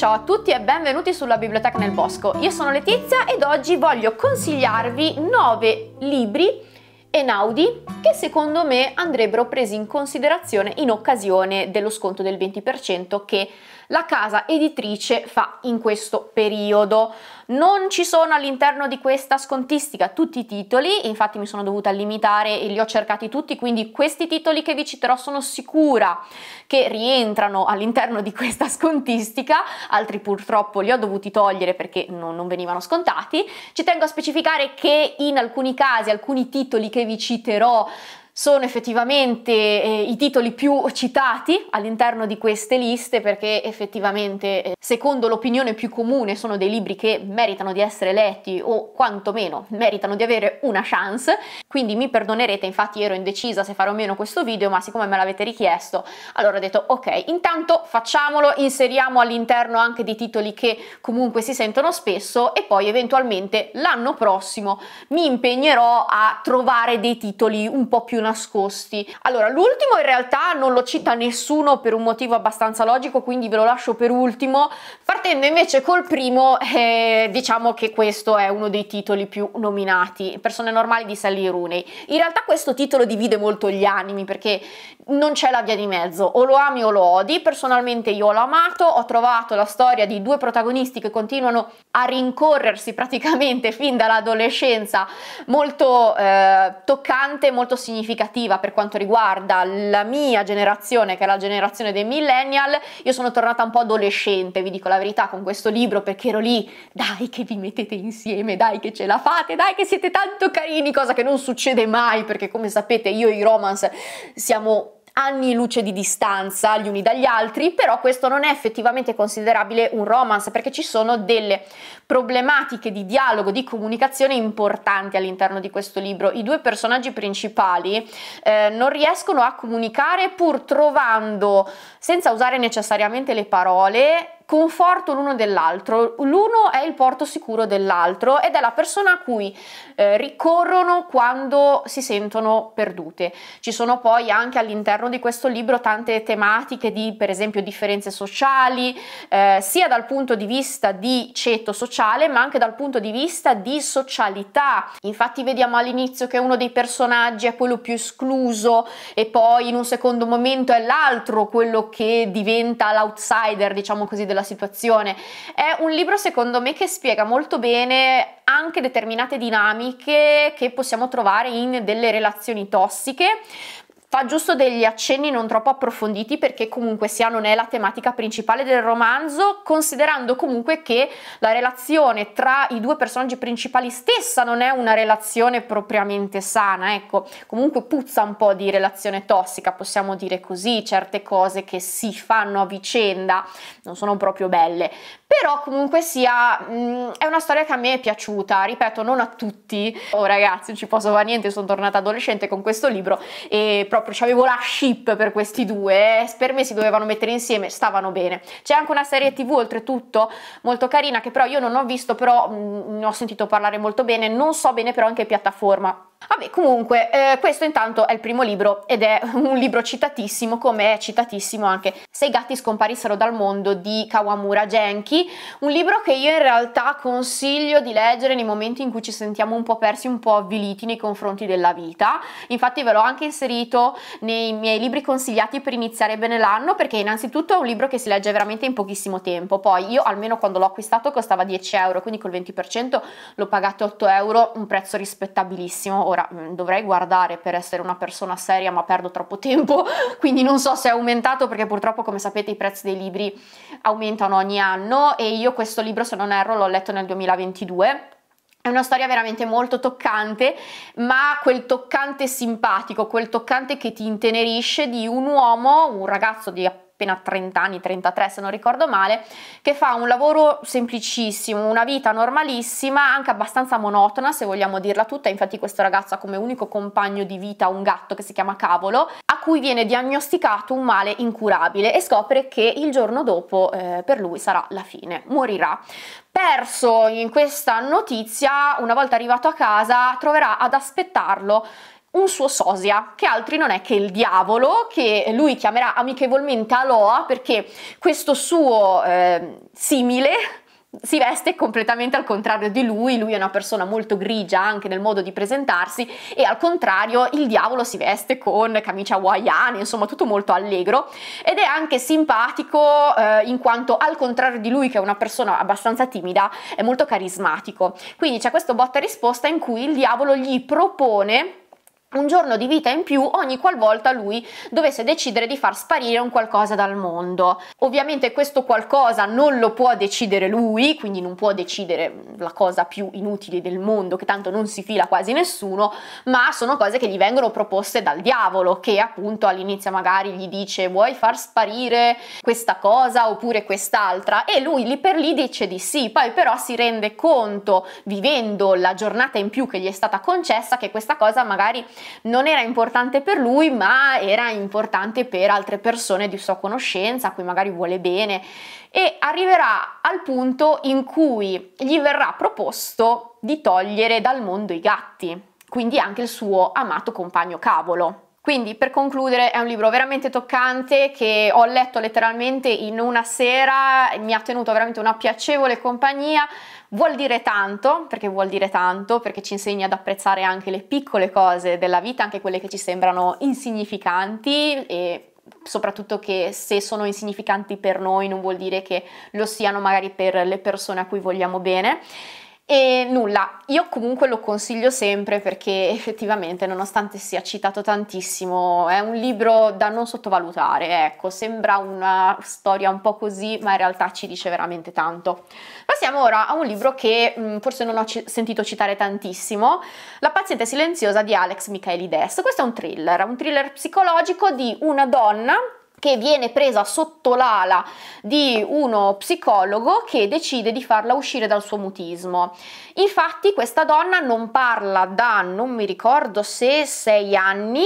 Ciao a tutti e benvenuti sulla Biblioteca nel Bosco. Io sono Letizia ed oggi voglio consigliarvi 9 libri enaudi che secondo me andrebbero presi in considerazione in occasione dello sconto del 20% che la casa editrice fa in questo periodo. Non ci sono all'interno di questa scontistica tutti i titoli, infatti mi sono dovuta limitare e li ho cercati tutti, quindi questi titoli che vi citerò sono sicura che rientrano all'interno di questa scontistica, altri purtroppo li ho dovuti togliere perché non, non venivano scontati. Ci tengo a specificare che in alcuni casi alcuni titoli che vi citerò sono effettivamente eh, i titoli più citati all'interno di queste liste perché effettivamente eh, secondo l'opinione più comune sono dei libri che meritano di essere letti o quantomeno meritano di avere una chance quindi mi perdonerete infatti ero indecisa se fare o meno questo video ma siccome me l'avete richiesto allora ho detto ok intanto facciamolo inseriamo all'interno anche dei titoli che comunque si sentono spesso e poi eventualmente l'anno prossimo mi impegnerò a trovare dei titoli un po' più naturali nascosti. Allora, l'ultimo in realtà non lo cita nessuno per un motivo abbastanza logico, quindi ve lo lascio per ultimo. Partendo invece col primo, eh, diciamo che questo è uno dei titoli più nominati, Persone normali di Sally Rooney. In realtà questo titolo divide molto gli animi perché non c'è la via di mezzo, o lo ami o lo odi, personalmente io l'ho amato, ho trovato la storia di due protagonisti che continuano a rincorrersi praticamente fin dall'adolescenza molto eh, toccante, molto significativa per quanto riguarda la mia generazione, che è la generazione dei millennial, io sono tornata un po' adolescente, vi dico la verità, con questo libro perché ero lì, dai che vi mettete insieme, dai che ce la fate, dai che siete tanto carini, cosa che non succede mai perché come sapete io e i romance siamo anni luce di distanza gli uni dagli altri, però questo non è effettivamente considerabile un romance perché ci sono delle problematiche di dialogo, di comunicazione importanti all'interno di questo libro. I due personaggi principali eh, non riescono a comunicare pur trovando, senza usare necessariamente le parole, conforto l'uno dell'altro, l'uno è il porto sicuro dell'altro ed è la persona a cui eh, ricorrono quando si sentono perdute. Ci sono poi anche all'interno di questo libro tante tematiche di per esempio differenze sociali, eh, sia dal punto di vista di ceto sociale ma anche dal punto di vista di socialità. Infatti vediamo all'inizio che uno dei personaggi è quello più escluso e poi in un secondo momento è l'altro quello che diventa l'outsider, diciamo così, della della situazione. È un libro secondo me che spiega molto bene anche determinate dinamiche che possiamo trovare in delle relazioni tossiche, fa giusto degli accenni non troppo approfonditi perché comunque sia non è la tematica principale del romanzo, considerando comunque che la relazione tra i due personaggi principali stessa non è una relazione propriamente sana, ecco, comunque puzza un po' di relazione tossica, possiamo dire così, certe cose che si fanno a vicenda non sono proprio belle, però comunque sia mh, mm, è una storia che a me è piaciuta, ripeto, non a tutti. Oh ragazzi, non ci posso fare niente, sono tornata adolescente con questo libro e proprio proprio, avevo la ship per questi due, eh, per me si dovevano mettere insieme, stavano bene. C'è anche una serie tv oltretutto molto carina che però io non ho visto, però mh, mm, ne ho sentito parlare molto bene, non so bene però anche piattaforma Vabbè, comunque, eh, questo intanto è il primo libro ed è un libro citatissimo, come è citatissimo anche Se i gatti scomparissero dal mondo di Kawamura Genki, un libro che io in realtà consiglio di leggere nei momenti in cui ci sentiamo un po' persi, un po' avviliti nei confronti della vita. Infatti ve l'ho anche inserito nei miei libri consigliati per iniziare bene l'anno, perché innanzitutto è un libro che si legge veramente in pochissimo tempo, poi io almeno quando l'ho acquistato costava 10 euro, quindi col 20% l'ho pagato 8 euro, un prezzo rispettabilissimo ora mm, dovrei guardare per essere una persona seria ma perdo troppo tempo, quindi non so se è aumentato perché purtroppo come sapete i prezzi dei libri aumentano ogni anno e io questo libro se non erro l'ho letto nel 2022. È una storia veramente molto toccante, ma quel toccante simpatico, quel toccante che ti intenerisce di un uomo, un ragazzo di appunto appena 30 anni, 33 se non ricordo male, che fa un lavoro semplicissimo, una vita normalissima, anche abbastanza monotona se vogliamo dirla tutta, infatti questo ragazzo ha come unico compagno di vita un gatto che si chiama Cavolo, a cui viene diagnosticato un male incurabile e scopre che il giorno dopo eh, per lui sarà la fine, morirà. Perso in questa notizia, una volta arrivato a casa, troverà ad aspettarlo un suo sosia, che altri non è che il diavolo, che lui chiamerà amichevolmente Aloa perché questo suo eh, simile si veste completamente al contrario di lui, lui è una persona molto grigia anche nel modo di presentarsi e al contrario il diavolo si veste con camicia hawaiana, insomma tutto molto allegro ed è anche simpatico eh, in quanto al contrario di lui che è una persona abbastanza timida è molto carismatico, quindi c'è questo botta e risposta in cui il diavolo gli propone un giorno di vita in più ogni qualvolta lui dovesse decidere di far sparire un qualcosa dal mondo. Ovviamente questo qualcosa non lo può decidere lui, quindi non può decidere mm, la cosa più inutile del mondo, che tanto non si fila quasi nessuno, ma sono cose che gli vengono proposte dal diavolo, che appunto all'inizio magari gli dice vuoi far sparire questa cosa oppure quest'altra e lui lì per lì dice di sì, poi però si rende conto vivendo la giornata in più che gli è stata concessa che questa cosa magari non era importante per lui ma era importante per altre persone di sua conoscenza a cui magari vuole bene e arriverà al punto in cui gli verrà proposto di togliere dal mondo i gatti, quindi anche il suo amato compagno cavolo. Quindi per concludere è un libro veramente toccante che ho letto letteralmente in una sera, mi ha tenuto veramente una piacevole compagnia, vuol dire tanto, perché vuol dire tanto, perché ci insegna ad apprezzare anche le piccole cose della vita, anche quelle che ci sembrano insignificanti e soprattutto che se sono insignificanti per noi non vuol dire che lo siano magari per le persone a cui vogliamo bene e nulla, io comunque lo consiglio sempre perché effettivamente, nonostante sia citato tantissimo, è un libro da non sottovalutare, ecco, sembra una storia un po' così, ma in realtà ci dice veramente tanto. Passiamo ora a un libro che mh, mm, forse non ho sentito citare tantissimo, La paziente silenziosa di Alex Michaelides. Questo è un thriller, un thriller psicologico di una donna che viene presa sotto l'ala di uno psicologo che decide di farla uscire dal suo mutismo. Infatti questa donna non parla da, non mi ricordo se sei anni,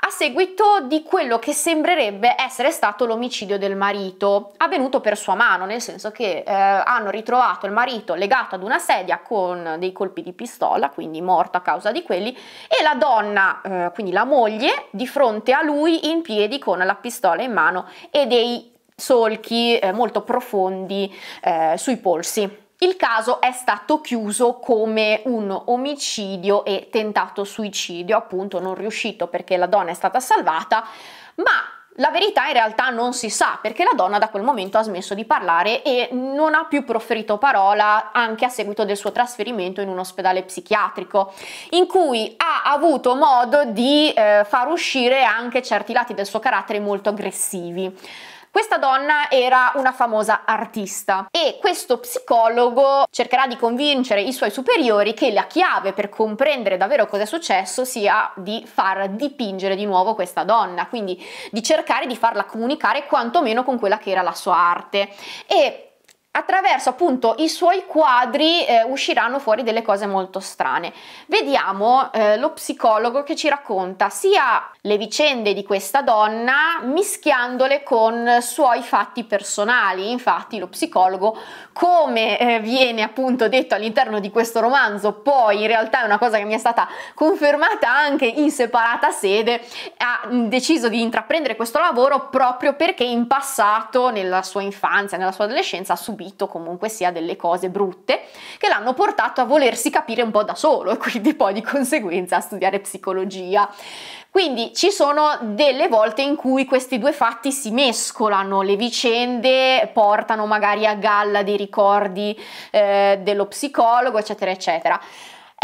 a seguito di quello che sembrerebbe essere stato l'omicidio del marito, avvenuto per sua mano, nel senso che eh, hanno ritrovato il marito legato ad una sedia con dei colpi di pistola, quindi morto a causa di quelli, e la donna, eh, quindi la moglie, di fronte a lui in piedi con la pistola in mano e dei solchi eh, molto profondi eh, sui polsi. Il caso è stato chiuso come un omicidio e tentato suicidio, appunto non riuscito perché la donna è stata salvata, ma la verità in realtà non si sa perché la donna da quel momento ha smesso di parlare e non ha più proferito parola anche a seguito del suo trasferimento in un ospedale psichiatrico in cui ha avuto modo di eh, far uscire anche certi lati del suo carattere molto aggressivi. Questa donna era una famosa artista e questo psicologo cercherà di convincere i suoi superiori che la chiave per comprendere davvero cosa è successo sia di far dipingere di nuovo questa donna, quindi di cercare di farla comunicare quantomeno con quella che era la sua arte. E attraverso appunto i suoi quadri eh, usciranno fuori delle cose molto strane. Vediamo eh, lo psicologo che ci racconta sia le vicende di questa donna mischiandole con suoi fatti personali. Infatti lo psicologo, come eh, viene appunto detto all'interno di questo romanzo, poi in realtà è una cosa che mi è stata confermata anche in separata sede, ha mm, deciso di intraprendere questo lavoro proprio perché in passato, nella sua infanzia, nella sua adolescenza, ha subito subito comunque sia delle cose brutte che l'hanno portato a volersi capire un po' da solo e quindi poi di conseguenza a studiare psicologia. Quindi ci sono delle volte in cui questi due fatti si mescolano, le vicende portano magari a galla dei ricordi eh, dello psicologo, eccetera, eccetera.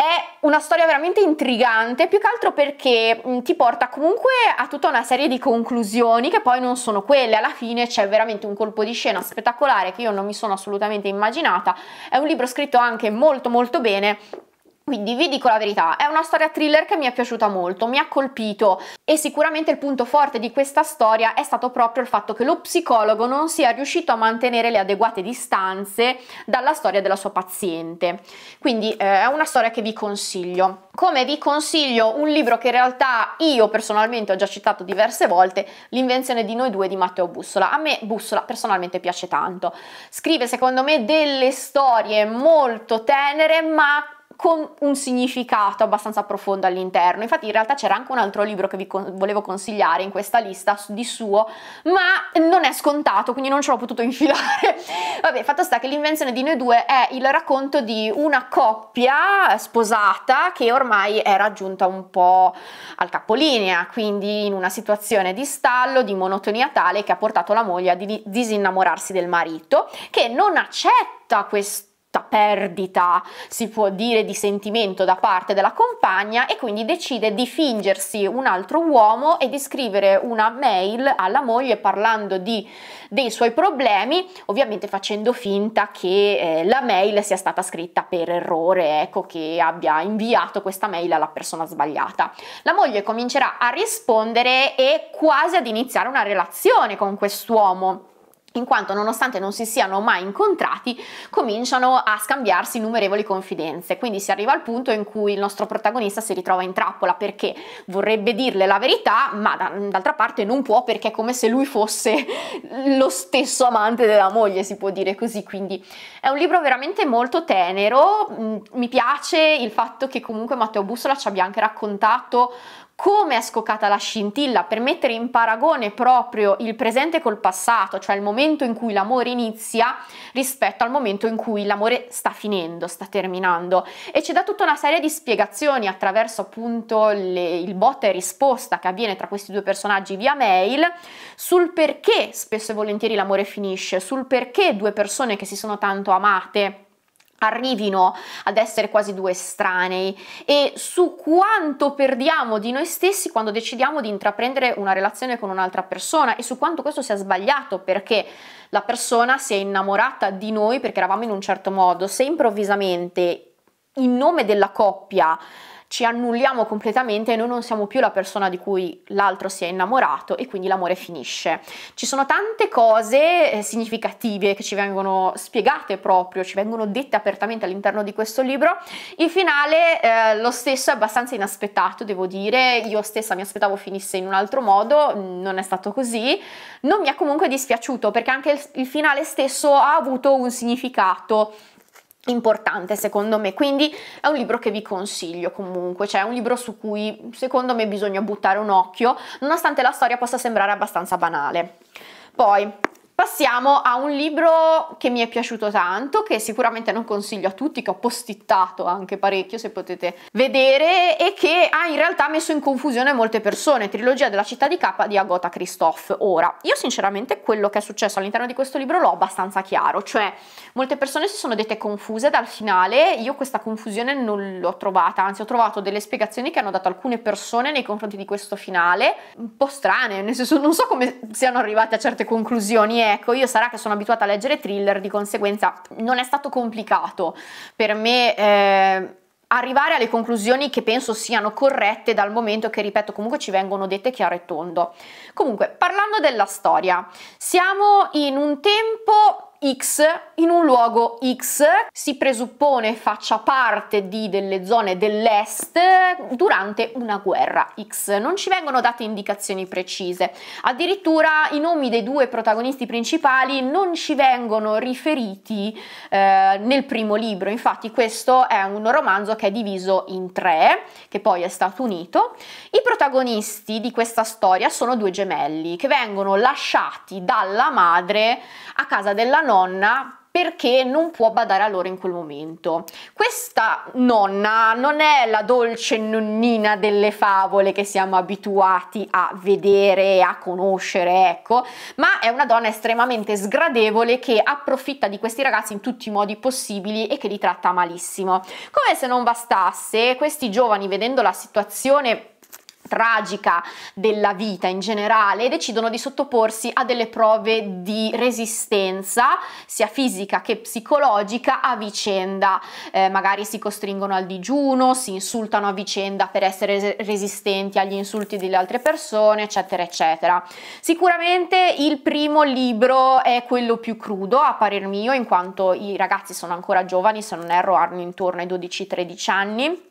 È una storia veramente intrigante, più che altro perché mh, ti porta comunque a tutta una serie di conclusioni che poi non sono quelle. Alla fine c'è veramente un colpo di scena spettacolare che io non mi sono assolutamente immaginata. È un libro scritto anche molto molto bene quindi vi dico la verità, è una storia thriller che mi è piaciuta molto, mi ha colpito e sicuramente il punto forte di questa storia è stato proprio il fatto che lo psicologo non sia riuscito a mantenere le adeguate distanze dalla storia della sua paziente. Quindi eh, è una storia che vi consiglio. Come vi consiglio un libro che in realtà io personalmente ho già citato diverse volte, L'invenzione di noi due di Matteo Bussola. A me Bussola personalmente piace tanto. Scrive secondo me delle storie molto tenere ma con un significato abbastanza profondo all'interno. Infatti in realtà c'era anche un altro libro che vi con volevo consigliare in questa lista di suo, ma non è scontato, quindi non ce l'ho potuto infilare. Vabbè, fatto sta che l'invenzione di noi due è il racconto di una coppia sposata che ormai è raggiunta un po' al capolinea, quindi in una situazione di stallo, di monotonia tale che ha portato la moglie a di disinnamorarsi del marito, che non accetta questo perdita, si può dire, di sentimento da parte della compagna e quindi decide di fingersi un altro uomo e di scrivere una mail alla moglie parlando di, dei suoi problemi, ovviamente facendo finta che eh, la mail sia stata scritta per errore, ecco che abbia inviato questa mail alla persona sbagliata. La moglie comincerà a rispondere e quasi ad iniziare una relazione con quest'uomo in quanto nonostante non si siano mai incontrati, cominciano a scambiarsi innumerevoli confidenze. Quindi si arriva al punto in cui il nostro protagonista si ritrova in trappola perché vorrebbe dirle la verità, ma d'altra parte non può perché è come se lui fosse lo stesso amante della moglie, si può dire così. Quindi è un libro veramente molto tenero, mm, mi piace il fatto che comunque Matteo Bussola ci abbia anche raccontato come è scoccata la scintilla per mettere in paragone proprio il presente col passato, cioè il momento in cui l'amore inizia rispetto al momento in cui l'amore sta finendo, sta terminando. E c'è da tutta una serie di spiegazioni attraverso appunto le, il botta e risposta che avviene tra questi due personaggi via mail sul perché spesso e volentieri l'amore finisce, sul perché due persone che si sono tanto amate arrivino ad essere quasi due estranei e su quanto perdiamo di noi stessi quando decidiamo di intraprendere una relazione con un'altra persona e su quanto questo sia sbagliato perché la persona si è innamorata di noi perché eravamo in un certo modo, se improvvisamente in nome della coppia ci annulliamo completamente noi non siamo più la persona di cui l'altro si è innamorato e quindi l'amore finisce. Ci sono tante cose eh, significative che ci vengono spiegate proprio, ci vengono dette apertamente all'interno di questo libro. Il finale eh, lo stesso è abbastanza inaspettato, devo dire, io stessa mi aspettavo finisse in un altro modo, mm, non è stato così. Non mi è comunque dispiaciuto perché anche il, il finale stesso ha avuto un significato importante secondo me, quindi è un libro che vi consiglio comunque, cioè è un libro su cui secondo me bisogna buttare un occhio, nonostante la storia possa sembrare abbastanza banale. Poi, Passiamo a un libro che mi è piaciuto tanto, che sicuramente non consiglio a tutti, che ho postittato anche parecchio se potete vedere e che ha in realtà messo in confusione molte persone, Trilogia della città di K di Agota Christoph. Ora, io sinceramente quello che è successo all'interno di questo libro l'ho abbastanza chiaro, cioè molte persone si sono dette confuse dal finale, io questa confusione non l'ho trovata, anzi ho trovato delle spiegazioni che hanno dato alcune persone nei confronti di questo finale un po' strane, nel senso non so come siano arrivate a certe conclusioni, eh ecco, io sarà che sono abituata a leggere thriller, di conseguenza non è stato complicato per me. Eh, arrivare alle conclusioni che penso siano corrette dal momento che, ripeto, comunque ci vengono dette chiaro e tondo. Comunque, parlando della storia, siamo in un tempo X in un luogo X si presuppone faccia parte di delle zone dell'est durante una guerra X. Non ci vengono date indicazioni precise. Addirittura i nomi dei due protagonisti principali non ci vengono riferiti eh, nel primo libro. Infatti questo è un romanzo che è diviso in tre, che poi è stato unito. I protagonisti di questa storia sono due gemelli che vengono lasciati dalla madre a casa della nonna nonna perché non può badare a loro in quel momento. Questa nonna non è la dolce nonnina delle favole che siamo abituati a vedere, e a conoscere, ecco, ma è una donna estremamente sgradevole che approfitta di questi ragazzi in tutti i modi possibili e che li tratta malissimo. Come se non bastasse, questi giovani vedendo la situazione tragica della vita in generale e decidono di sottoporsi a delle prove di resistenza sia fisica che psicologica a vicenda eh, magari si costringono al digiuno si insultano a vicenda per essere resistenti agli insulti delle altre persone eccetera eccetera sicuramente il primo libro è quello più crudo a parer mio in quanto i ragazzi sono ancora giovani se non erro hanno intorno ai 12-13 anni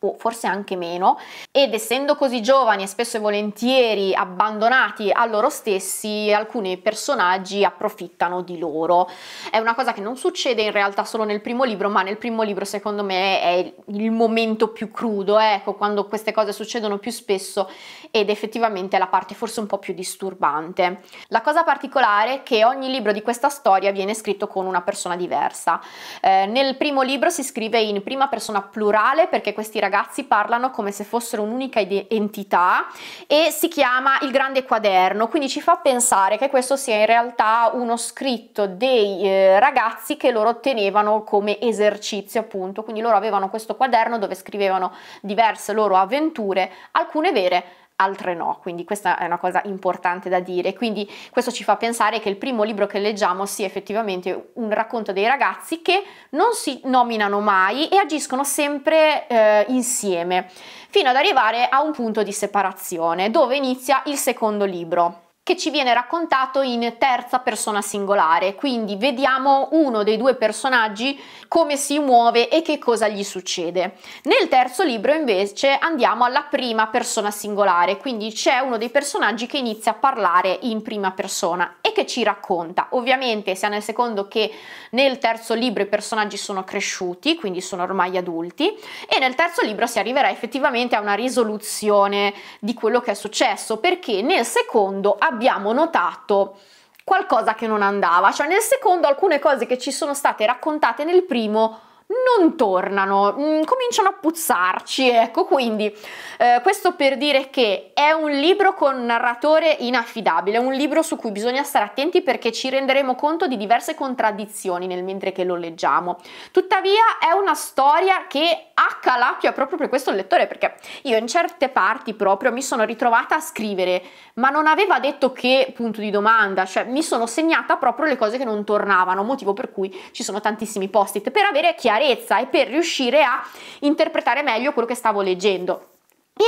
boh, forse anche meno, ed essendo così giovani e spesso e volentieri abbandonati a loro stessi, alcuni personaggi approfittano di loro. È una cosa che non succede in realtà solo nel primo libro, ma nel primo libro secondo me è il momento più crudo, ecco, quando queste cose succedono più spesso ed effettivamente è la parte forse un po' più disturbante. La cosa particolare è che ogni libro di questa storia viene scritto con una persona diversa. Eh, nel primo libro si scrive in prima persona plurale perché questi ragazzi ragazzi parlano come se fossero un'unica entità e si chiama Il Grande Quaderno, quindi ci fa pensare che questo sia in realtà uno scritto dei eh, ragazzi che loro tenevano come esercizio appunto, quindi loro avevano questo quaderno dove scrivevano diverse loro avventure, alcune vere, altre no, quindi questa è una cosa importante da dire. Quindi questo ci fa pensare che il primo libro che leggiamo sia effettivamente un racconto dei ragazzi che non si nominano mai e agiscono sempre eh, insieme, fino ad arrivare a un punto di separazione, dove inizia il secondo libro che ci viene raccontato in terza persona singolare, quindi vediamo uno dei due personaggi come si muove e che cosa gli succede. Nel terzo libro invece andiamo alla prima persona singolare, quindi c'è uno dei personaggi che inizia a parlare in prima persona che ci racconta. Ovviamente sia nel secondo che nel terzo libro i personaggi sono cresciuti, quindi sono ormai adulti, e nel terzo libro si arriverà effettivamente a una risoluzione di quello che è successo, perché nel secondo abbiamo notato qualcosa che non andava, cioè nel secondo alcune cose che ci sono state raccontate nel primo non tornano, mm, cominciano a puzzarci, ecco, quindi eh, questo per dire che è un libro con narratore inaffidabile, un libro su cui bisogna stare attenti perché ci renderemo conto di diverse contraddizioni nel mentre che lo leggiamo. Tuttavia è una storia che ha proprio per questo lettore, perché io in certe parti proprio mi sono ritrovata a scrivere, ma non aveva detto che punto di domanda, cioè mi sono segnata proprio le cose che non tornavano, motivo per cui ci sono tantissimi post-it per avere chiarezza chiarezza e per riuscire a interpretare meglio quello che stavo leggendo.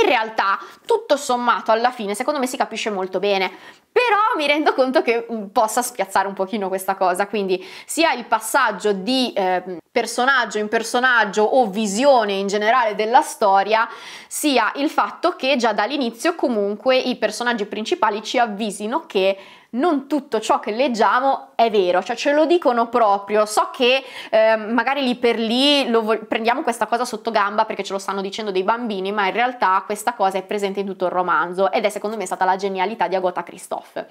In realtà, tutto sommato, alla fine, secondo me si capisce molto bene, però mi rendo conto che mm, possa spiazzare un pochino questa cosa, quindi sia il passaggio di eh, personaggio in personaggio o visione in generale della storia, sia il fatto che già dall'inizio comunque i personaggi principali ci avvisino che non tutto ciò che leggiamo è vero, cioè ce lo dicono proprio. So che eh, magari lì per lì vo- prendiamo questa cosa sotto gamba perché ce lo stanno dicendo dei bambini, ma in realtà questa cosa è presente in tutto il romanzo ed è secondo me stata la genialità di Agota Christoph.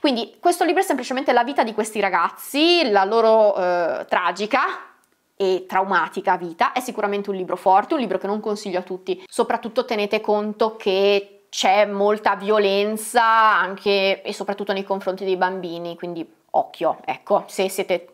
Quindi questo libro è semplicemente la vita di questi ragazzi, la loro eh, tragica e traumatica vita. È sicuramente un libro forte, un libro che non consiglio a tutti. Soprattutto tenete conto che c'è molta violenza anche e soprattutto nei confronti dei bambini, quindi occhio, ecco, se siete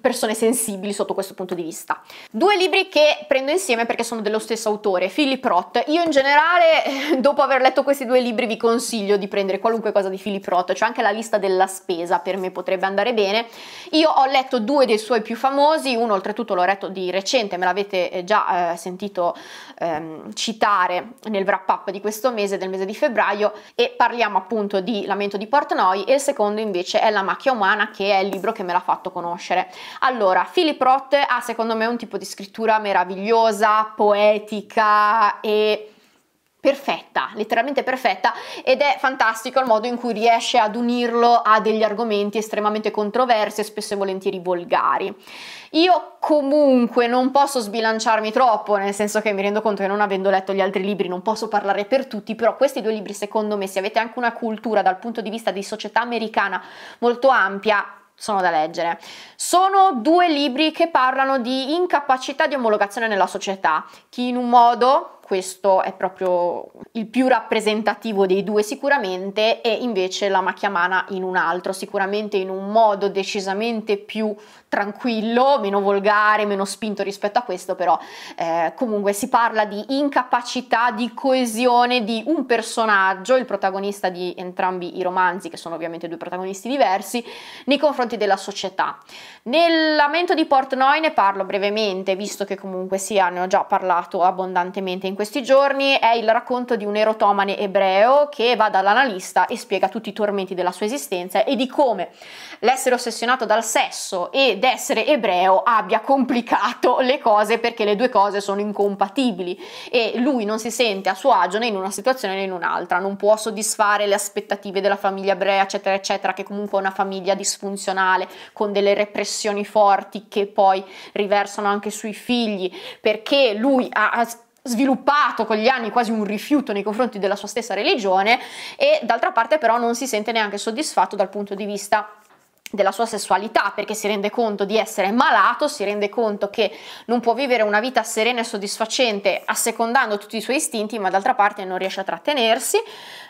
persone sensibili sotto questo punto di vista. Due libri che prendo insieme perché sono dello stesso autore, Philip Roth. Io in generale, dopo aver letto questi due libri, vi consiglio di prendere qualunque cosa di Philip Roth, cioè anche la lista della spesa per me potrebbe andare bene. Io ho letto due dei suoi più famosi, uno oltretutto l'ho letto di recente, me l'avete eh, già eh, sentito ehm, citare nel wrap up di questo mese, del mese di febbraio, e parliamo appunto di Lamento di Portnoy, e il secondo invece è La macchia umana, che è il libro che me l'ha fatto conoscere. Allora, Philip Roth ha secondo me un tipo di scrittura meravigliosa, poetica e perfetta, letteralmente perfetta ed è fantastico il modo in cui riesce ad unirlo a degli argomenti estremamente controversi e spesso e volentieri volgari. Io comunque non posso sbilanciarmi troppo, nel senso che mi rendo conto che non avendo letto gli altri libri non posso parlare per tutti, però questi due libri secondo me, se avete anche una cultura dal punto di vista di società americana molto ampia, sono da leggere. Sono due libri che parlano di incapacità di omologazione nella società. Chi in un modo questo è proprio il più rappresentativo dei due sicuramente e invece la macchia mana in un altro, sicuramente in un modo decisamente più tranquillo, meno volgare, meno spinto rispetto a questo, però eh, comunque si parla di incapacità di coesione di un personaggio, il protagonista di entrambi i romanzi, che sono ovviamente due protagonisti diversi, nei confronti della società. Nel lamento di Portnoy ne parlo brevemente, visto che comunque sì, ne ho già parlato abbondantemente in questo questi giorni è il racconto di un erotomane ebreo che va dall'analista e spiega tutti i tormenti della sua esistenza e di come l'essere ossessionato dal sesso ed essere ebreo abbia complicato le cose perché le due cose sono incompatibili e lui non si sente a suo agio né in una situazione né in un'altra, non può soddisfare le aspettative della famiglia ebrea, eccetera, eccetera, che comunque è una famiglia disfunzionale con delle repressioni forti che poi riversano anche sui figli, perché lui ha sviluppato con gli anni quasi un rifiuto nei confronti della sua stessa religione e d'altra parte però non si sente neanche soddisfatto dal punto di vista della sua sessualità perché si rende conto di essere malato, si rende conto che non può vivere una vita serena e soddisfacente assecondando tutti i suoi istinti, ma d'altra parte non riesce a trattenersi,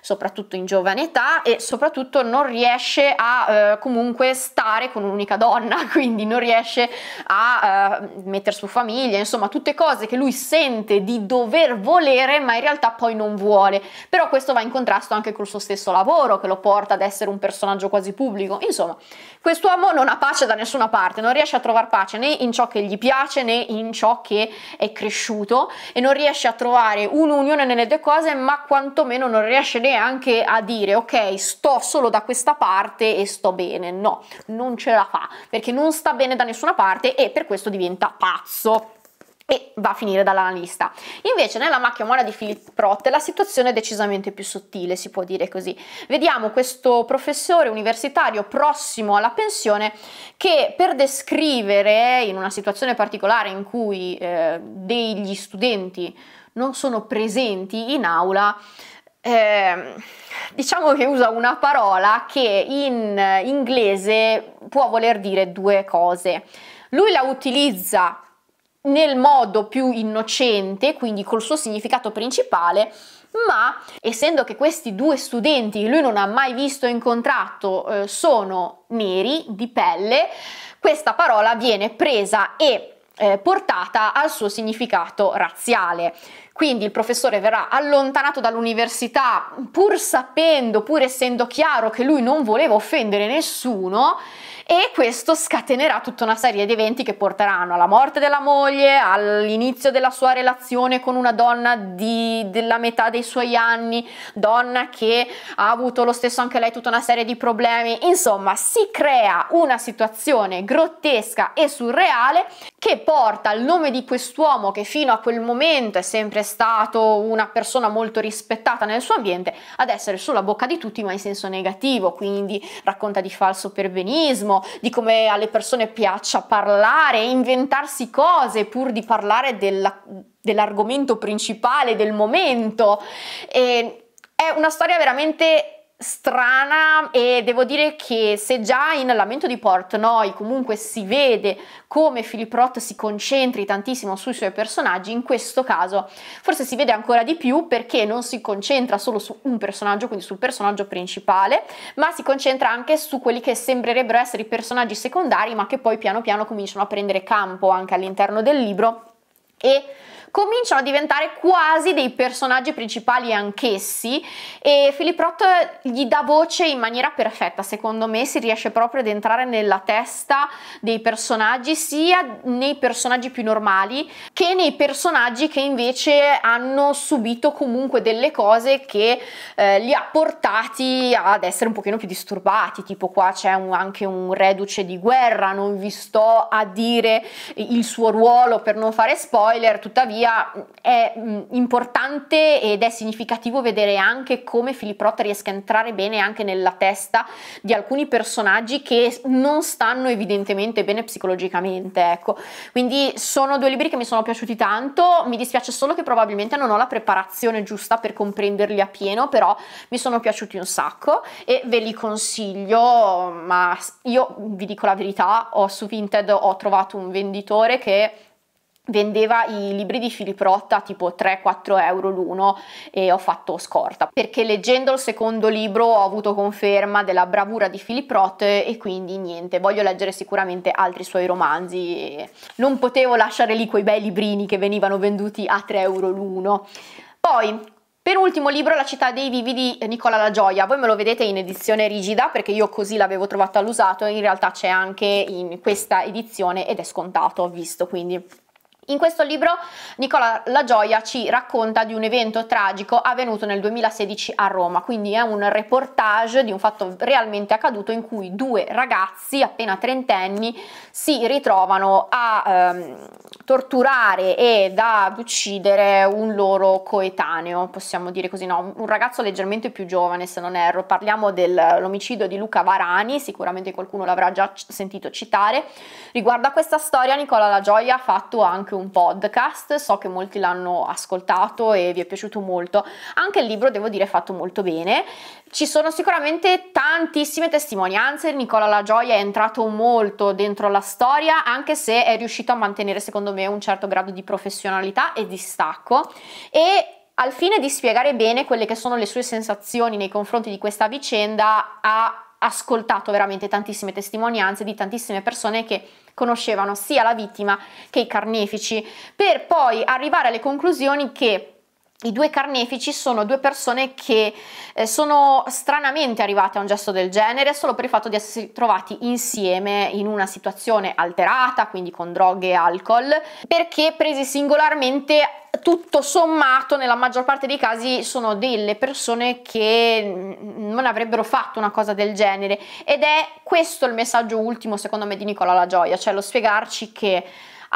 soprattutto in giovane età e soprattutto non riesce a eh, comunque stare con un'unica donna, quindi non riesce a eh, mettere su famiglia, insomma, tutte cose che lui sente di dover volere, ma in realtà poi non vuole. Però questo va in contrasto anche col suo stesso lavoro che lo porta ad essere un personaggio quasi pubblico. Insomma, Quest'uomo non ha pace da nessuna parte, non riesce a trovare pace né in ciò che gli piace né in ciò che è cresciuto e non riesce a trovare un'unione nelle due cose, ma quantomeno non riesce neanche a dire ok, sto solo da questa parte e sto bene. No, non ce la fa perché non sta bene da nessuna parte e per questo diventa pazzo e va a finire dall'analista. Invece nella macchia umana di Philip Prott la situazione è decisamente più sottile, si può dire così. Vediamo questo professore universitario prossimo alla pensione che per descrivere in una situazione particolare in cui eh, degli studenti non sono presenti in aula, eh, diciamo che usa una parola che in eh, inglese può voler dire due cose. Lui la utilizza nel modo più innocente, quindi col suo significato principale, ma essendo che questi due studenti che lui non ha mai visto e incontrato eh, sono neri di pelle, questa parola viene presa e eh, portata al suo significato razziale. Quindi il professore verrà allontanato dall'università pur sapendo, pur essendo chiaro che lui non voleva offendere nessuno e questo scatenerà tutta una serie di eventi che porteranno alla morte della moglie, all'inizio della sua relazione con una donna di, della metà dei suoi anni, donna che ha avuto lo stesso anche lei tutta una serie di problemi, insomma si crea una situazione grottesca e surreale che porta il nome di quest'uomo che fino a quel momento è sempre stato una persona molto rispettata nel suo ambiente ad essere sulla bocca di tutti ma in senso negativo, quindi racconta di falso perbenismo, tantissimo di come alle persone piaccia parlare, inventarsi cose pur di parlare della, dell'argomento principale del momento. E è una storia veramente strana e devo dire che se già in Lamento di Portnoy comunque si vede come Philip Roth si concentri tantissimo sui suoi personaggi, in questo caso forse si vede ancora di più perché non si concentra solo su un personaggio, quindi sul personaggio principale, ma si concentra anche su quelli che sembrerebbero essere i personaggi secondari, ma che poi piano piano cominciano a prendere campo anche all'interno del libro e cominciano a diventare quasi dei personaggi principali anch'essi e Philip Roth gli dà voce in maniera perfetta, secondo me si riesce proprio ad entrare nella testa dei personaggi, sia nei personaggi più normali che nei personaggi che invece hanno subito comunque delle cose che eh, li ha portati ad essere un pochino più disturbati, tipo qua c'è anche un reduce di guerra, non vi sto a dire il suo ruolo per non fare spoiler, tuttavia storia mm, è mm, importante ed è significativo vedere anche come Filippo Roth riesca a entrare bene anche nella testa di alcuni personaggi che non stanno evidentemente bene psicologicamente, ecco. Quindi sono due libri che mi sono piaciuti tanto, mi dispiace solo che probabilmente non ho la preparazione giusta per comprenderli a pieno, però mi sono piaciuti un sacco e ve li consiglio, ma io vi dico la verità, ho, su Vinted ho trovato un venditore che vendeva i libri di Philip Filiprotta tipo 3-4 euro l'uno e ho fatto scorta perché leggendo il secondo libro ho avuto conferma della bravura di Philip Roth e quindi niente voglio leggere sicuramente altri suoi romanzi non potevo lasciare lì quei bei librini che venivano venduti a 3 euro l'uno poi per ultimo libro La città dei vivi di Nicola La Gioia, voi me lo vedete in edizione rigida perché io così l'avevo trovato all'usato, in realtà c'è anche in questa edizione ed è scontato, ho visto, quindi in questo libro Nicola La Gioia ci racconta di un evento tragico avvenuto nel 2016 a Roma, quindi è un reportage di un fatto realmente accaduto in cui due ragazzi appena trentenni si ritrovano a, ehm, torturare e da uccidere un loro coetaneo, possiamo dire così, no, un ragazzo leggermente più giovane se non erro, parliamo dell'omicidio di Luca Varani, sicuramente qualcuno l'avrà già sentito citare, riguardo a questa storia Nicola La Gioia ha fatto anche un podcast, so che molti l'hanno ascoltato e vi è piaciuto molto, anche il libro devo dire è fatto molto bene, ci sono sicuramente tantissime testimonianze, Nicola La Gioia è entrato molto dentro la storia, anche se è riuscito a mantenere secondo me un certo grado di professionalità e di stacco e al fine di spiegare bene quelle che sono le sue sensazioni nei confronti di questa vicenda ha ascoltato veramente tantissime testimonianze di tantissime persone che conoscevano sia la vittima che i carnefici, per poi arrivare alle conclusioni che i due carnefici sono due persone che eh, sono stranamente arrivate a un gesto del genere solo per il fatto di essersi trovati insieme in una situazione alterata, quindi con droghe e alcol, perché presi singolarmente tutto sommato nella maggior parte dei casi sono delle persone che mm, non avrebbero fatto una cosa del genere ed è questo il messaggio ultimo secondo me di Nicola La Gioia, cioè lo spiegarci che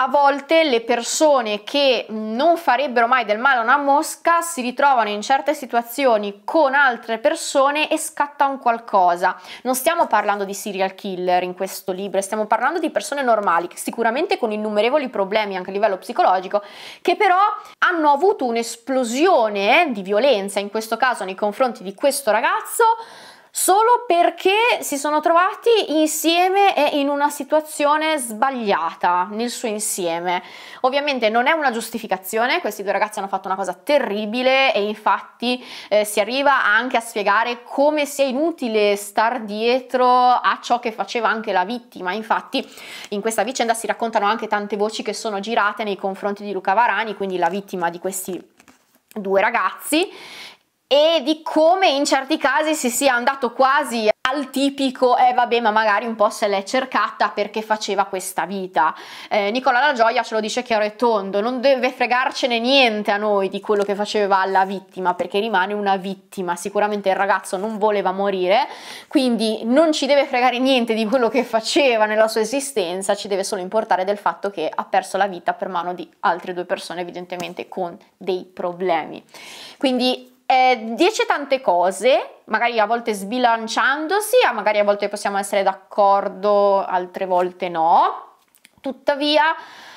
a volte le persone che non farebbero mai del male a una mosca si ritrovano in certe situazioni con altre persone e scatta un qualcosa. Non stiamo parlando di serial killer in questo libro, stiamo parlando di persone normali, sicuramente con innumerevoli problemi anche a livello psicologico, che però hanno avuto un'esplosione di violenza, in questo caso nei confronti di questo ragazzo, solo perché si sono trovati insieme e in una situazione sbagliata nel suo insieme. Ovviamente non è una giustificazione, questi due ragazzi hanno fatto una cosa terribile e infatti eh, si arriva anche a spiegare come sia inutile star dietro a ciò che faceva anche la vittima. Infatti in questa vicenda si raccontano anche tante voci che sono girate nei confronti di Luca Varani, quindi la vittima di questi due ragazzi e di come in certi casi si sia andato quasi al tipico eh vabbè ma magari un po' se l'è cercata perché faceva questa vita eh, Nicola La Gioia ce lo dice chiaro e tondo non deve fregarcene niente a noi di quello che faceva alla vittima perché rimane una vittima sicuramente il ragazzo non voleva morire quindi non ci deve fregare niente di quello che faceva nella sua esistenza ci deve solo importare del fatto che ha perso la vita per mano di altre due persone evidentemente con dei problemi quindi eh, dice tante cose, magari a volte sbilanciandosi, a magari a volte possiamo essere d'accordo, altre volte no. Tuttavia,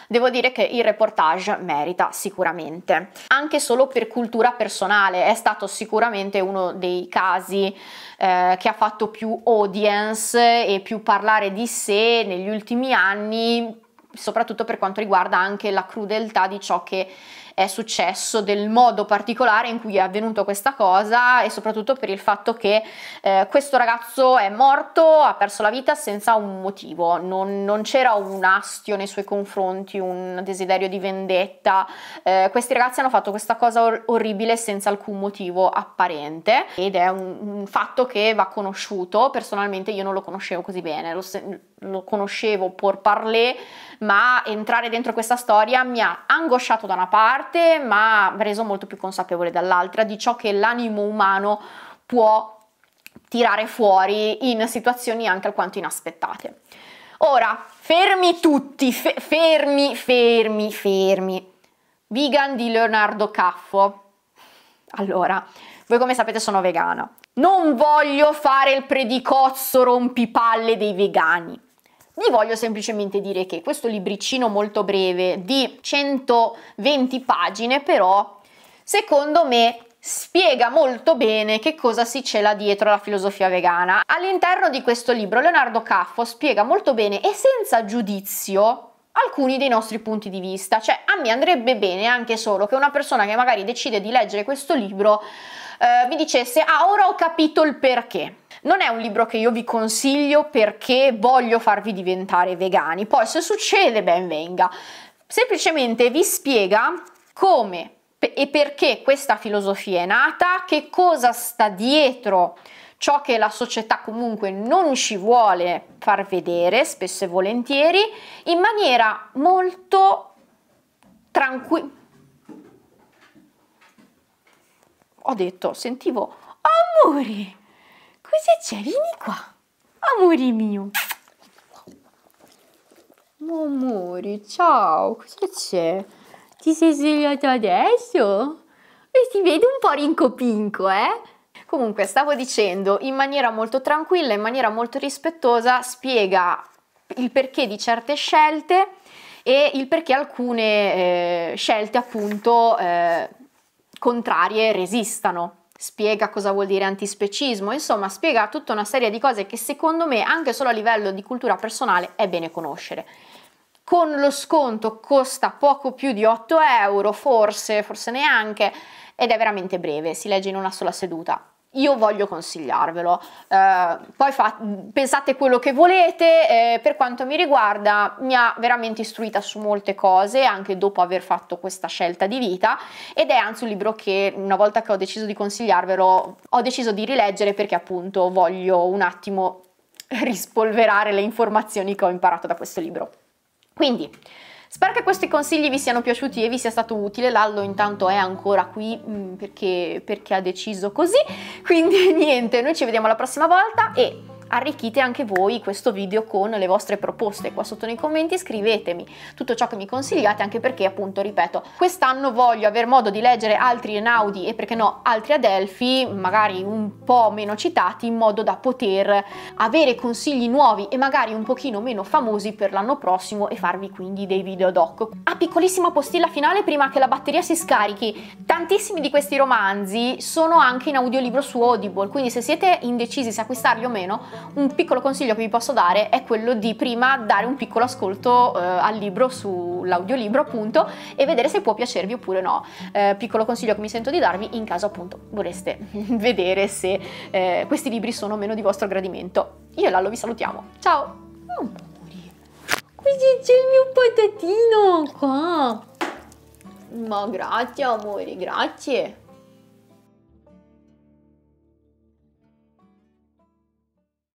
devo dire che il reportage merita sicuramente. Anche solo per cultura personale è stato sicuramente uno dei casi eh, che ha fatto più audience e più parlare di sé negli ultimi anni, soprattutto per quanto riguarda anche la crudeltà di ciò che è successo, del modo particolare in cui è avvenuto questa cosa e soprattutto per il fatto che eh, questo ragazzo è morto, ha perso la vita senza un motivo, non, non c'era un astio nei suoi confronti, un desiderio di vendetta, eh, questi ragazzi hanno fatto questa cosa or- orribile senza alcun motivo apparente ed è un, un, fatto che va conosciuto, personalmente io non lo conoscevo così bene, lo, se- lo conoscevo por parler ma entrare dentro questa storia mi ha angosciato da una parte, ma reso molto più consapevole dall'altra di ciò che l'animo umano può tirare fuori in situazioni anche alquanto inaspettate. Ora, fermi tutti, fe fermi, fermi, fermi. Vegan di Leonardo Caffo. Allora, voi come sapete sono vegana. Non voglio fare il predicozzo rompipalle dei vegani. Vi voglio semplicemente dire che questo libricino molto breve di 120 pagine però secondo me spiega molto bene che cosa si cela dietro la filosofia vegana. All'interno di questo libro Leonardo Caffo spiega molto bene e senza giudizio alcuni dei nostri punti di vista. Cioè, a me andrebbe bene anche solo che una persona che magari decide di leggere questo libro eh, mi dicesse: Ah, ora ho capito il perché. Non è un libro che io vi consiglio perché voglio farvi diventare vegani, poi se succede ben venga. Semplicemente vi spiega come e perché questa filosofia è nata, che cosa sta dietro ciò che la società comunque non ci vuole far vedere spesso e volentieri in maniera molto tranquilla. Ho detto, sentivo, amore! Cosa c'è? Vieni qua. Amore mio. amore, ciao. Cosa c'è? Ti sei svegliato adesso? E ti vedo un po' rincopinco, eh? Comunque, stavo dicendo, in maniera molto tranquilla, in maniera molto rispettosa, spiega il perché di certe scelte e il perché alcune eh, scelte appunto eh, contrarie resistano spiega cosa vuol dire antispecismo, insomma spiega tutta una serie di cose che secondo me anche solo a livello di cultura personale è bene conoscere. Con lo sconto costa poco più di 8 euro, forse, forse neanche, ed è veramente breve, si legge in una sola seduta io voglio consigliarvelo. Eh, poi fa, pensate quello che volete, eh, per quanto mi riguarda mi ha veramente istruita su molte cose anche dopo aver fatto questa scelta di vita ed è anzi un libro che una volta che ho deciso di consigliarvelo ho deciso di rileggere perché appunto voglio un attimo rispolverare le informazioni che ho imparato da questo libro. Quindi Spero che questi consigli vi siano piaciuti e vi sia stato utile, Lallo intanto è ancora qui mm, perché, perché ha deciso così, quindi niente, noi ci vediamo la prossima volta e arricchite anche voi questo video con le vostre proposte qua sotto nei commenti, scrivetemi tutto ciò che mi consigliate anche perché appunto ripeto quest'anno voglio aver modo di leggere altri Enaudi e perché no altri Adelphi magari un po' meno citati in modo da poter avere consigli nuovi e magari un pochino meno famosi per l'anno prossimo e farvi quindi dei video doc. A ah, piccolissima postilla finale prima che la batteria si scarichi, tantissimi di questi romanzi sono anche in audiolibro su Audible quindi se siete indecisi se acquistarli o meno un piccolo consiglio che vi posso dare è quello di prima dare un piccolo ascolto eh, al libro sull'audiolibro appunto e vedere se può piacervi oppure no. Eh, piccolo consiglio che mi sento di darvi in caso appunto vorreste vedere se eh, questi libri sono o meno di vostro gradimento. Io e Lallo vi salutiamo. Ciao! Oh, Amori, qui c'è il mio patatino qua! Ma grazie amore, grazie!